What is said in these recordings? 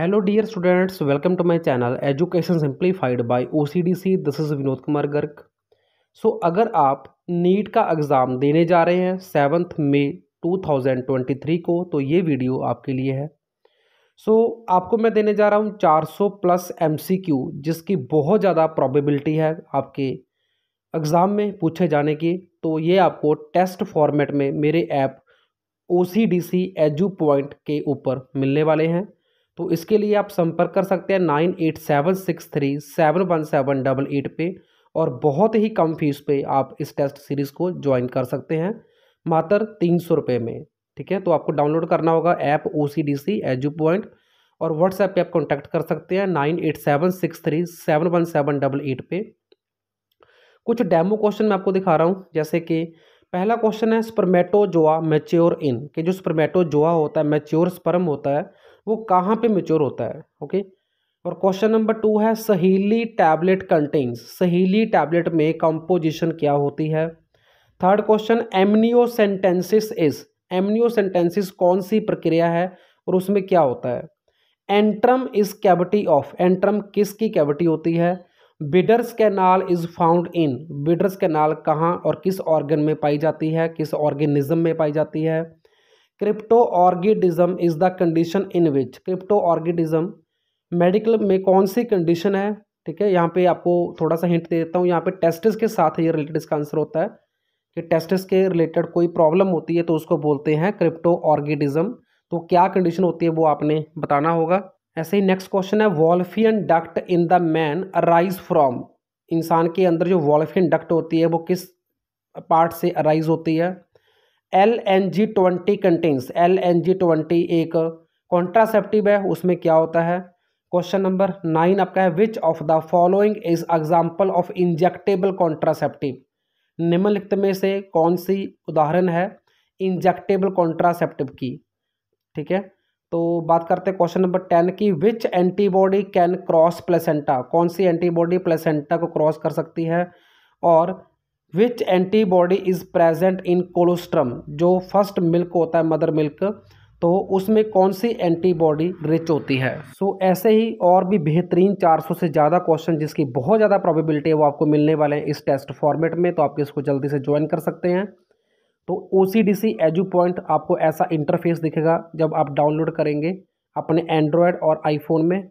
hello dear students welcome to my channel education Simplified by OCDC this is Vinod Kumar Garg so अगर आप NEET का exam देने जा रहे हैं सेवन्थ मे 2023 को तो ये वीडियो आपके लिए है सो so, आपको मैं देने जा रहा हूँ 400 प्लस एमसीक्यू जिसकी बहुत ज़्यादा प्रॉबिलिटी है आपके एग्ज़ाम में पूछे जाने की तो ये आपको टेस्ट फॉर्मेट में मेरे app O C D C edu point के ऊपर मिलने वाले हैं तो इसके लिए आप संपर्क कर सकते हैं nine eight seven six three seven one seven double eight पे और बहुत ही कम फीस पे आप इस टेस्ट सीरीज़ को ज्वाइन कर सकते हैं मात्र तीन सौ रुपये में ठीक है तो आपको डाउनलोड करना होगा app O C D C edu point और व्हाट्सएप पे आप कॉन्टैक्ट कर सकते हैं nine eight seven six three seven one seven double eight पे कुछ डेमो क्वेश्चन मैं आपको दिखा रहा हूँ जैसे कि पहला क्वेश्चन है स्पर्मेटोजोआ मेच्योर इन के जो स्पर्मेटोजोआ होता है मेच्योर स्पर्म होता है वो कहाँ पे मेच्योर होता है ओके और क्वेश्चन नंबर टू है Saheli tablet contains Saheli tablet में कंपोजिशन क्या होती है third question amniocentesis is amniocentesis कौन सी प्रक्रिया है और उसमें क्या होता है antrum is cavity of antrum किस की कैविटी होती है Bidder's canal is found in Bidder's canal कहाँ और किस ऑर्गन में पाई जाती है किस ऑर्गेनिज्म में पाई जाती है cryptorchidism is the condition in which cryptorchidism medical में कौन सी कंडीशन है ठीक है यहाँ पे आपको थोड़ा सा हिंट दे देता हूँ यहाँ पे टेस्टिस के साथ ये रिलेटेड इसका आंसर होता है कि टेस्टिस के रिलेटेड कोई प्रॉब्लम होती है तो उसको बोलते हैं क्रिप्टो ऑर्गिडिज्म तो क्या कंडीशन होती है वो आपने बताना होगा ऐसे ही नेक्स्ट क्वेश्चन है Wolffian duct in the man arise from इंसान के अंदर जो वॉल्फियन डक्ट होती है वो किस पार्ट से अराइज होती है L N G twenty contains L N G twenty एक कॉन्ट्रासेप्टिव है उसमें क्या होता है क्वेश्चन नंबर नाइन आपका है which of the following is example of injectable contraceptive निम्नलिखित में से कौन सी उदाहरण है इंजेक्टेबल कॉन्ट्रासेप्टिव की ठीक है तो बात करते हैं क्वेश्चन नंबर टेन की which antibody can cross placenta कौन सी एंटीबॉडी प्लेसेंटा को क्रॉस कर सकती है और which antibody is present in colostrum जो फर्स्ट मिल्क होता है मदर मिल्क तो उसमें कौन सी एंटीबॉडी रिच होती है सो so, ऐसे ही और भी बेहतरीन 400 से ज़्यादा क्वेश्चन जिसकी बहुत ज़्यादा प्रोबेबिलिटी है वो आपको मिलने वाले हैं इस टेस्ट फॉर्मेट में तो आप इसको जल्दी से ज्वाइन कर सकते हैं तो O C D C edu point आपको ऐसा इंटरफेस दिखेगा जब आप डाउनलोड करेंगे अपने एंड्रॉयड और आईफोन में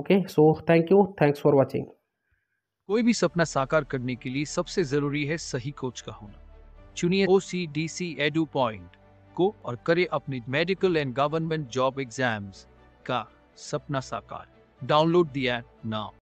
okay so thank you thanks for watching कोई भी सपना साकार करने के लिए सबसे जरूरी है सही कोच का होना चुनिए O C D C edu point को और करे अपने medical and government job exams का सपना साकार डाउनलोड दिया नाउ